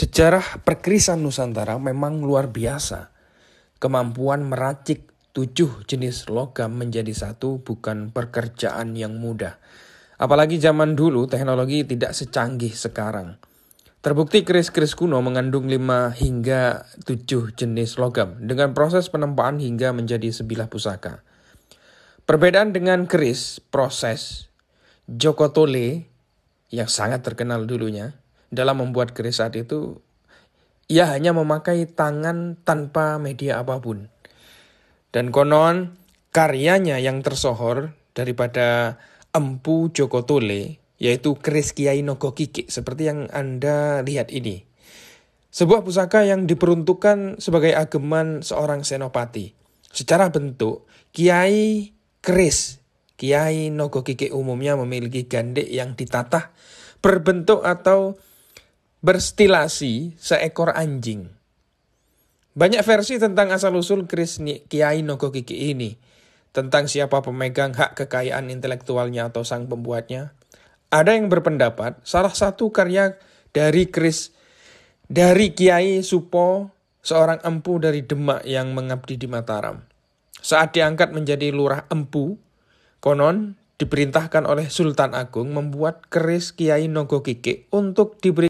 Sejarah perkerisan Nusantara memang luar biasa. Kemampuan meracik tujuh jenis logam menjadi satu bukan pekerjaan yang mudah. Apalagi zaman dulu teknologi tidak secanggih sekarang. Terbukti keris-keris kuno mengandung 5 hingga 7 jenis logam dengan proses penempaan hingga menjadi sebilah pusaka. Perbedaan dengan keris proses Joko Tole yang sangat terkenal dulunya dalam membuat keris saat itu, ia hanya memakai tangan tanpa media apapun. Dan konon, karyanya yang tersohor daripada Empu Joko Tole, yaitu keris Kiai Nogo seperti yang Anda lihat ini. Sebuah pusaka yang diperuntukkan sebagai ageman seorang senopati. Secara bentuk, Kiai Keris Kiai Nogo umumnya memiliki gandek yang ditatah berbentuk atau berstilasi seekor anjing. Banyak versi tentang asal-usul Kiai Nogo Kiki ini, tentang siapa pemegang hak kekayaan intelektualnya atau sang pembuatnya. Ada yang berpendapat salah satu karya dari Kris dari Kiai Supo, seorang empu dari Demak yang mengabdi di Mataram. Saat diangkat menjadi lurah empu, konon diperintahkan oleh Sultan Agung membuat keris Kiai Nogo untuk diberi